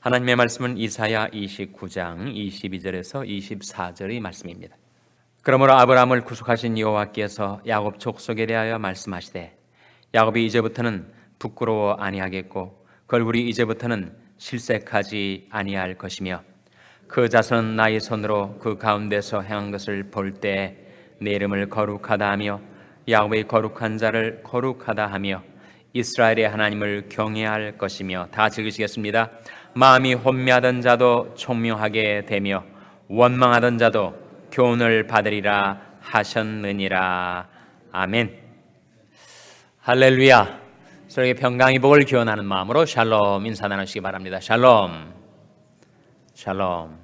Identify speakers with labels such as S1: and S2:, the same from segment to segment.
S1: 하나님의 말씀은 이사야 29장 22절에서 24절의 말씀입니다. 그러므로 아브라함을 구속하신 여호와께서 야곱 족속에 대하여 말씀하시되 야곱이 이제부터는 부끄러워 아니하겠고 걸굴이 이제부터는 실색하지 아니할 것이며 그 자손은 나의 손으로 그 가운데서 행한 것을 볼 때 내 이름을 거룩하다 하며 야곱의 거룩한 자를 거룩하다 하며 이스라엘의 하나님을 경외할 것이며 다 즐기시겠습니다. 마음이 혼미하던 자도 총명하게 되며 원망하던 자도 교훈을 받으리라 하셨느니라. 아멘. 할렐루야. 서로에 평강의 복을 기원하는 마음으로 샬롬 인사 나누시기 바랍니다. 샬롬. 샬롬.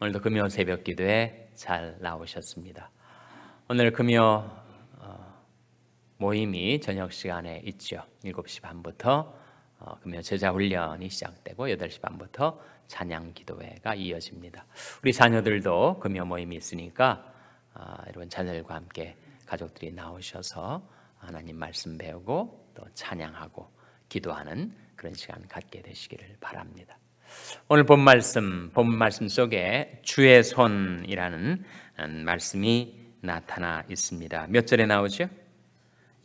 S1: 오늘도 금요 새벽 기도에 잘 나오셨습니다. 오늘 금요 어, 모임이 저녁 시간에 있죠. 7시 반부터 어, 금요 제자 훈련이 시작되고 8시 반부터 찬양 기도회가 이어집니다. 우리 자녀들도 금요 모임이 있으니까 어, 여러분 자녀들과 함께 가족들이 나오셔서 하나님 말씀 배우고 또 찬양하고 기도하는 그런 시간 갖게 되시기를 바랍니다. 오늘 본 말씀, 본 말씀 속에 주의 손이라는 말씀이 나타나 있습니다. 몇 절에 나오죠?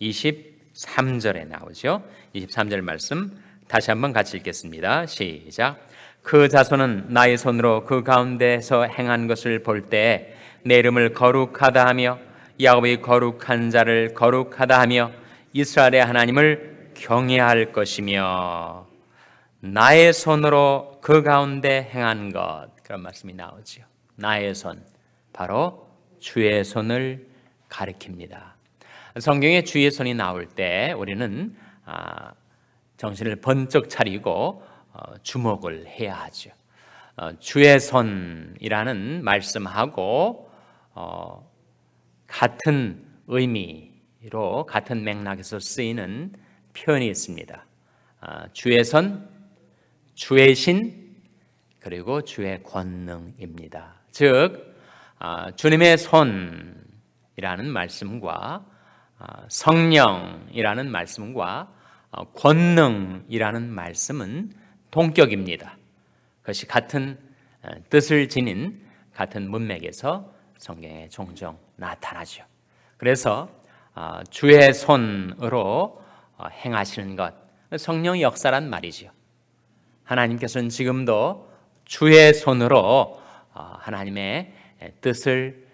S1: 23절에 나오죠. 23절 말씀 다시 한번 같이 읽겠습니다. 시작. 그 자손은 나의 손으로 그 가운데서 행한 것을 볼 때에 내 이름을 거룩하다 하며 야곱의 거룩한 자를 거룩하다 하며 이스라엘의 하나님을 경외할 것이며 나의 손으로 그 가운데 행한 것 그런 말씀이 나오지요. 나의 손 바로 주의 손을 가리킵니다. 성경에 주의 손이 나올 때 우리는 아, 정신을 번쩍 차리고 어, 주목을 해야 하죠. 어, 주의 손이라는 말씀하고 어, 같은 의미로 같은 맥락에서 쓰이는 표현이 있습니다. 주의 손, 주의 신, 그리고 주의 권능입니다. 즉 주님의 손이라는 말씀과 성령이라는 말씀과 어, 권능이라는 말씀은 동격입니다. 그것이 같은 어, 뜻을 지닌 같은 문맥에서 성경에 종종 나타나죠. 그래서 어, 주의 손으로 행하시는 것, 성령 역사란 말이죠. 하나님께서는 지금도 주의 손으로 하나님의 뜻을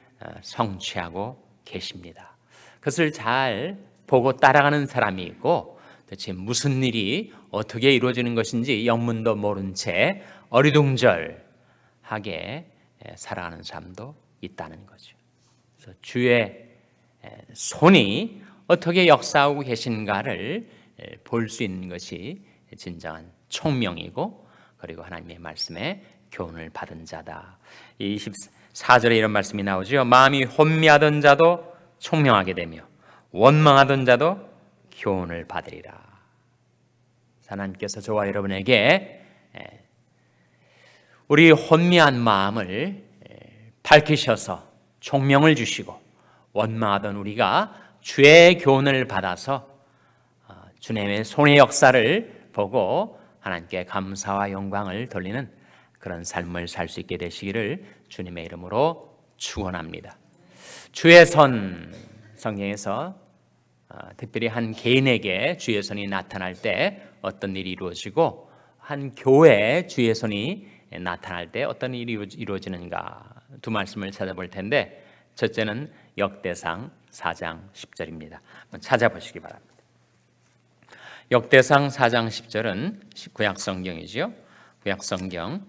S1: 성취하고 계십니다. 그것을 잘 보고 따라가는 사람이 있고 대체 무슨 일이 어떻게 이루어지는 것인지 영문도 모른 채 어리둥절하게 살아가는 사람도 있다는 거죠. 그래서 주의 손이 어떻게 역사하고 계신가를 볼 수 있는 것이 진정한 총명이고 그리고 하나님의 말씀에 교훈을 받은 자다. 24절에 이런 말씀이 나오죠. 마음이 혼미하던 자도 총명하게 되며 원망하던 자도 교훈을 받으리라. 하나님께서 저와 여러분에게 예, 우리 혼미한 마음을 예, 밝히셔서 총명을 주시고 원망하던 우리가 주의 교훈을 받아서 어, 주님의 손의 역사를 보고 하나님께 감사와 영광을 돌리는 그런 삶을 살 수 있게 되시기를 주님의 이름으로 축원합니다. 주의 선 성경에서 아, 특별히 한 개인에게 주의 손이 나타날 때 어떤 일이 이루어지고 한 교회 주의 손이 나타날 때 어떤 일이 이루어지는가 두 말씀을 찾아볼 텐데 첫째는 역대상 4장 10절입니다. 찾아보시기 바랍니다. 역대상 4장 10절은 구약 성경이지요. 구약 성경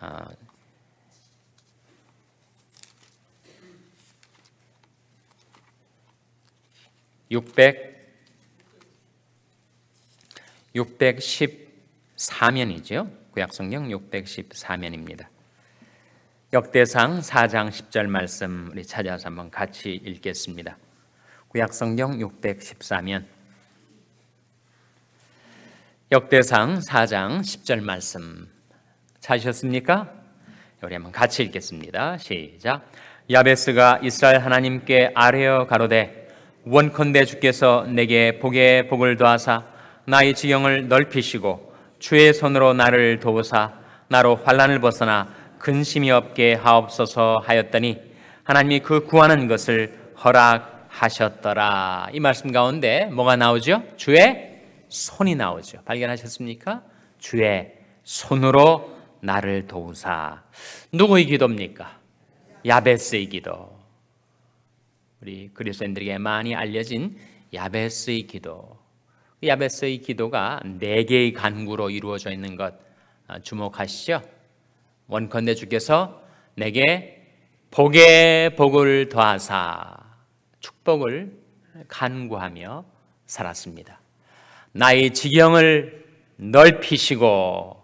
S1: 어, 600 614면이죠. 구약성경 614면입니다. 역대상 4장 10절 말씀 우리 찾아서 한번 같이 읽겠습니다. 구약성경 614면 역대상 4장 10절 말씀 찾으셨습니까? 우리 한번 같이 읽겠습니다. 시작. 야베스가 이스라엘 하나님께 아뢰어 가로되 원컨대 주께서 내게 복의 복을 더하사 나의 지경을 넓히시고 주의 손으로 나를 도우사 나로 환란을 벗어나 근심이 없게 하옵소서 하였더니 하나님이 그 구하는 것을 허락하셨더라. 이 말씀 가운데 뭐가 나오죠? 주의 손이 나오죠. 발견하셨습니까? 주의 손으로 나를 도우사. 누구의 기도입니까? 야베스의 기도. 우리 그리스도인들에게 많이 알려진 야베스의 기도. 그 야베스의 기도가 네 개의 간구로 이루어져 있는 것 어, 주목하시죠. 원컨대 주께서 내게 복에 복을 더하사 축복을 간구하며 살았습니다. 나의 지경을 넓히시고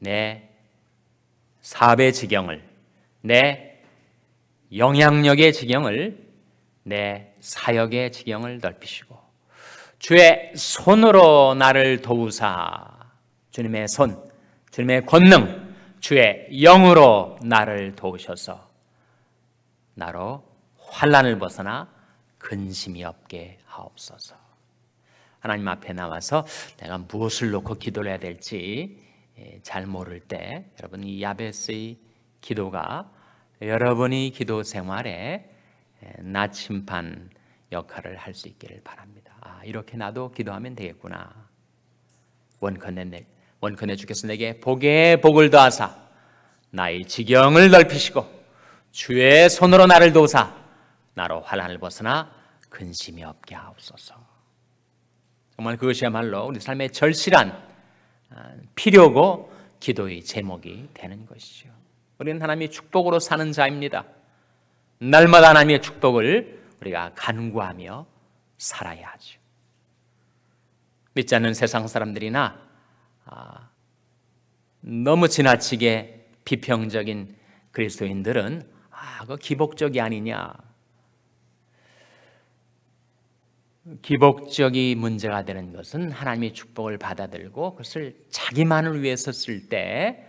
S1: 내 사배 지경을 내 영향력의 지경을 내 사역의 지경을 넓히시고 주의 손으로 나를 도우사 주님의 손, 주님의 권능, 주의 영으로 나를 도우셔서 나로 환란을 벗어나 근심이 없게 하옵소서. 하나님 앞에 나와서 내가 무엇을 놓고 기도를 해야 될지 예, 잘 모를 때 여러분 이 야베스의 기도가 여러분이 기도 생활에 예, 나침판 역할을 할 수 있기를 바랍니다. 아, 이렇게 나도 기도하면 되겠구나. 원컨에 원컨에 주께서 내게 복의 복을 더하사 나의 지경을 넓히시고 주의 손으로 나를 도사 나로 환란을 벗어나 근심이 없게 하옵소서. 정말 그것이야말로 우리 삶의 절실한 아, 필요고 기도의 제목이 되는 것이죠. 우리는 하나님의 축복으로 사는 자입니다. 날마다 하나님의 축복을 우리가 간구하며 살아야 하죠. 믿지 않는 세상 사람들이나 아, 너무 지나치게 비평적인 그리스도인들은 아, 그 기복적이 아니냐. 기복적이 문제가 되는 것은 하나님의 축복을 받아들고 그것을 자기만을 위해서 쓸 때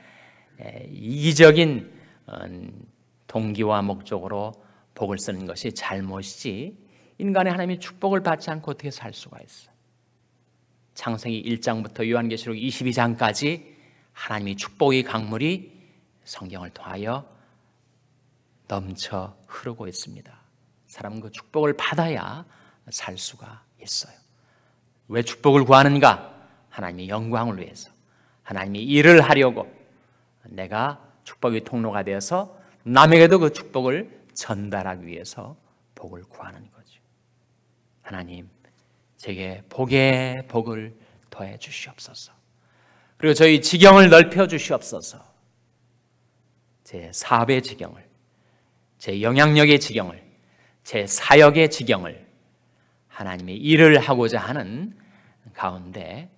S1: 이기적인 어, 동기와 목적으로 복을 쓰는 것이 잘못이지 인간의 하나님이 축복을 받지 않고 어떻게 살 수가 있어? 창세기 1장부터 요한계시록 22장까지 하나님의 축복의 강물이 성경을 통하여 넘쳐 흐르고 있습니다. 사람은 그 축복을 받아야 살 수가 있어요. 왜 축복을 구하는가? 하나님의 영광을 위해서, 하나님의 일을 하려고 내가 축복의 통로가 되어서 남에게도 그 축복을 전달하기 위해서 복을 구하는 거죠. 하나님, 제게 복에 복을 더해 주시옵소서. 그리고 저희 지경을 넓혀 주시옵소서. 제 사업의 지경을, 제 영향력의 지경을, 제 사역의 지경을 하나님의 일을 하고자 하는 가운데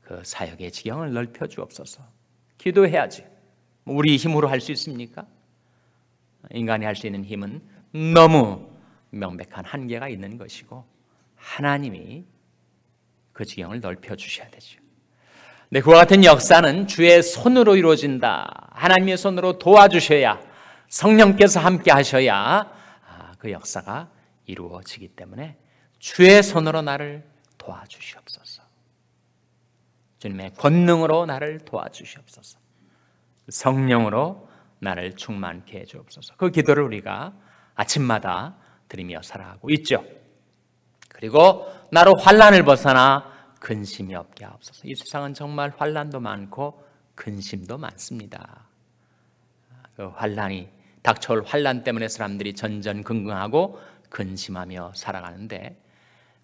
S1: 그 사역의 지경을 넓혀 주옵소서. 기도해야지. 뭐 우리 힘으로 할 수 있습니까? 인간이 할 수 있는 힘은 너무 명백한 한계가 있는 것이고 하나님이 그 지경을 넓혀 주셔야 되죠. 네, 그와 같은 역사는 주의 손으로 이루어진다. 하나님의 손으로 도와주셔야 성령께서 함께 하셔야 아, 그 역사가 이루어지기 때문에 주의 손으로 나를 도와주시옵소서. 주님의 권능으로 나를 도와주시옵소서. 성령으로 나를 충만케 해 주옵소서. 그 기도를 우리가 아침마다 드리며 살아가고 있죠. 그리고 나로 환란을 벗어나 근심이 없게 하옵소서. 이 세상은 정말 환란도 많고 근심도 많습니다. 그 환란이 닥쳐올 환란 때문에 사람들이 전전긍긍하고 근심하며 살아가는데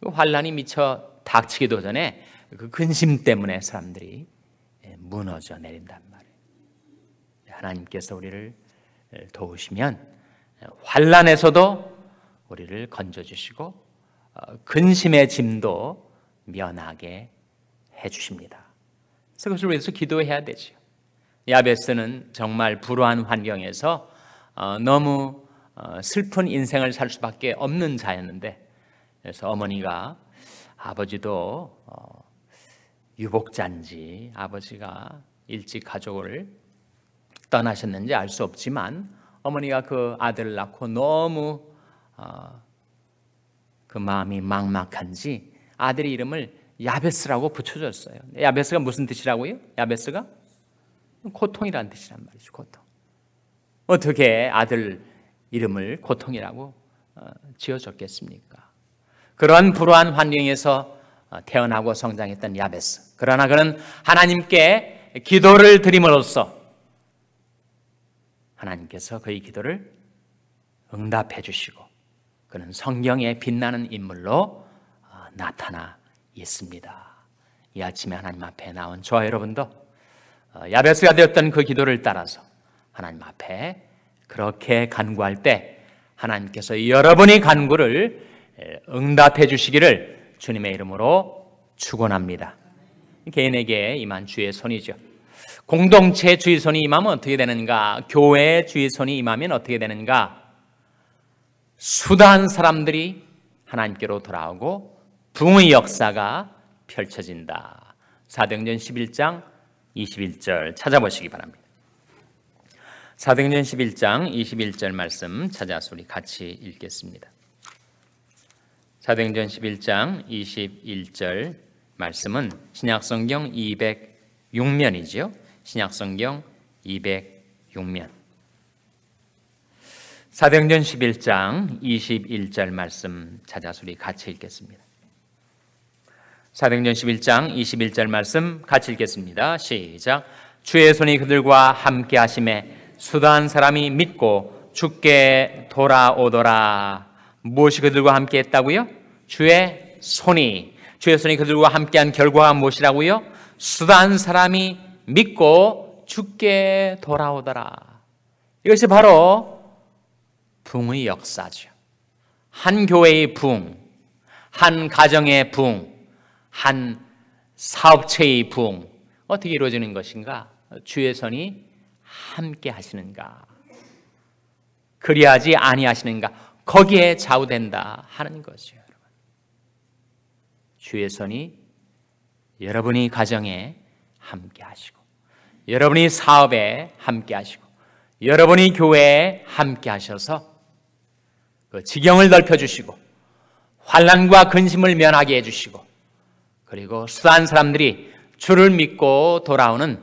S1: 그 환란이 미쳐 닥치기도 전에 그 근심 때문에 사람들이 예, 무너져 내린답니다. 하나님께서 우리를 도우시면 환란에서도 우리를 건져 주시고 어, 근심의 짐도 면하게 해 주십니다. 그것을 위해서 기도해야 되죠. 야베스는 정말 불우한 환경에서 어, 너무 어, 슬픈 인생을 살 수밖에 없는 자였는데 그래서 어머니가 아버지도 유복자인지 아버지가 일찍 가족을 떠나셨는지 알 수 없지만 어머니가 그 아들을 낳고 너무 어, 그 마음이 막막한지 아들의 이름을 야베스라고 붙여줬어요. 야베스가 무슨 뜻이라고요? 야베스가 고통이란 뜻이란 말이죠. 고통. 어떻게 아들 이름을 고통이라고 어, 지어줬겠습니까? 그러한 불우한 환경에서 어, 태어나고 성장했던 야베스. 그러나 그는 하나님께 기도를 드림으로써 하나님께서 그의 기도를 응답해 주시고 그는 성경에 빛나는 인물로 아, 나타나 있습니다. 이 아침에 하나님 앞에 나온 저와 여러분도 어, 야베스가 되었던 그 기도를 따라서 하나님 앞에 그렇게 간구할 때 하나님께서 여러분의 간구를 응답해 주시기를 주님의 이름으로 축원합니다. 개인에게 임한 주의 손이죠. 공동체 주의손이 임하면 어떻게 되는가? 교회 주의손이 임하면 어떻게 되는가? 수단 사람들이 하나님께로 돌아오고 부흥의 역사가 펼쳐진다. 사도행전 11장 21절 찾아보시기 바랍니다. 사도행전 11장 21절 말씀 찾아서 우리 같이 읽겠습니다. 사도행전 11장 21절 말씀은 신약성경 206면이지요. 신약성경 206면 사도행전 11장 21절 말씀 찾아서 우리 같이 읽겠습니다. 사도행전 11장 21절 말씀 같이 읽겠습니다. 시작. 주의 손이 그들과 함께 하심에 수단 사람이 믿고 죽게 돌아오더라. 무엇이 그들과 함께 했다고요? 주의 손이 주의 손이 그들과 함께한 결과가 무엇이라고요? 수단 사람이 믿고 죽게 돌아오더라. 이것이 바로 붕의 역사죠. 한 교회의 붕, 한 가정의 붕, 한 사업체의 붕 어떻게 이루어지는 것인가? 주의 선이 함께 하시는가? 그리하지 아니하시는가? 거기에 좌우된다 하는 거죠. 여러분. 주의 선이 여러분이 가정에 함께 하시고 여러분이 사업에 함께 하시고 여러분이 교회에 함께 하셔서 그 지경을 넓혀 주시고 환란과 근심을 면하게 해 주시고 그리고 수한 사람들이 주를 믿고 돌아오는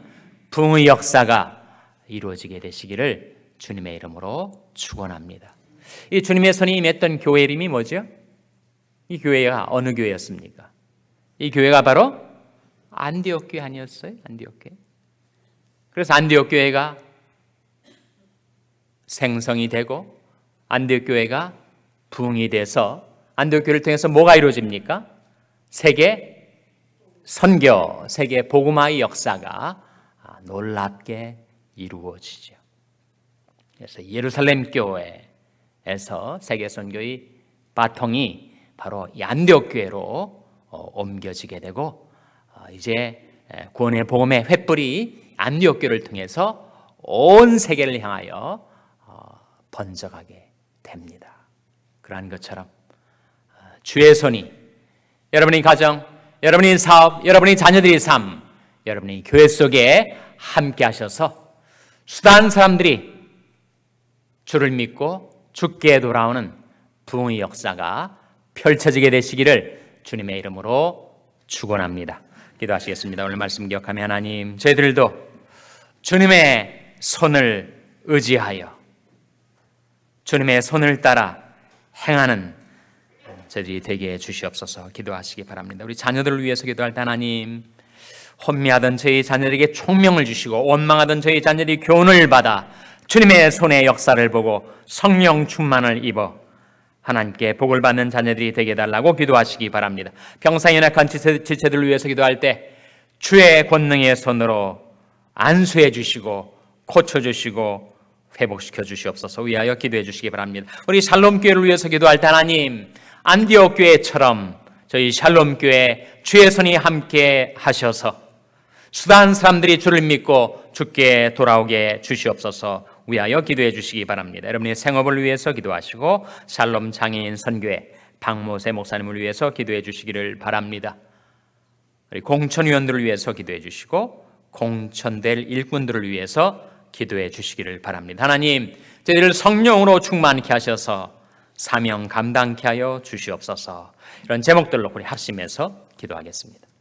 S1: 부흥의 역사가 이루어지게 되시기를 주님의 이름으로 축원합니다. 이 주님의 손이 임했던 교회 이름이 뭐죠? 이 교회가 어느 교회였습니까? 이 교회가 바로 안디옥 교회 아니었어요? 안디옥 교회. 그래서 안디옥 교회가 생성이 되고 안디옥 교회가 붕이 돼서 안디옥 교회를 통해서 뭐가 이루어집니까? 세계 선교, 세계 복음화의 역사가 놀랍게 이루어지죠. 그래서 예루살렘 교회에서 세계 선교의 바통이 바로 안디옥 교회로 어, 옮겨지게 되고 어, 이제 예, 구원의 복음의 횃불이 안디옥교를 통해서 온 세계를 향하여 어, 번져가게 됩니다. 그러한 것처럼 어, 주의 손이 여러분의 가정, 여러분의 사업, 여러분의 자녀들의 삶, 여러분의 교회 속에 함께 하셔서 수단 사람들이 주를 믿고 죽게 돌아오는 부흥의 역사가 펼쳐지게 되시기를 주님의 이름으로 축원합니다. 기도하시겠습니다. 오늘 말씀 기억하며 하나님, 저희들도 주님의 손을 의지하여 주님의 손을 따라 행하는 저희들이 되게 해 주시옵소서 기도하시기 바랍니다. 우리 자녀들을 위해서 기도할 때 하나님, 혼미하던 저희 자녀에게 총명을 주시고 원망하던 저희 자녀들이 교훈을 받아 주님의 손의 역사를 보고 성령 충만을 입어 하나님께 복을 받는 자녀들이 되게 해달라고 기도하시기 바랍니다. 병상이 약한 지체들을 위해서 기도할 때 주의 권능의 손으로 안수해 주시고 고쳐 주시고 회복시켜 주시옵소서 위하여 기도해 주시기 바랍니다. 우리 샬롬교회를 위해서 기도할 때 하나님 안디옥 교회처럼 저희 샬롬 교회 주의 손이 함께 하셔서 수단 사람들이 주를 믿고 주께 돌아오게 주시옵소서. 위하여 기도해 주시기 바랍니다. 여러분의 생업을 위해서 기도하시고 살롬 장애인 선교회 박모세 목사님을 위해서 기도해 주시기를 바랍니다. 공천위원들을 위해서 기도해 주시고 공천될 일꾼들을 위해서 기도해 주시기를 바랍니다. 하나님, 저희를 성령으로 충만케 하셔서 사명 감당케 하여 주시옵소서. 이런 제목들로 우리 합심해서 기도하겠습니다.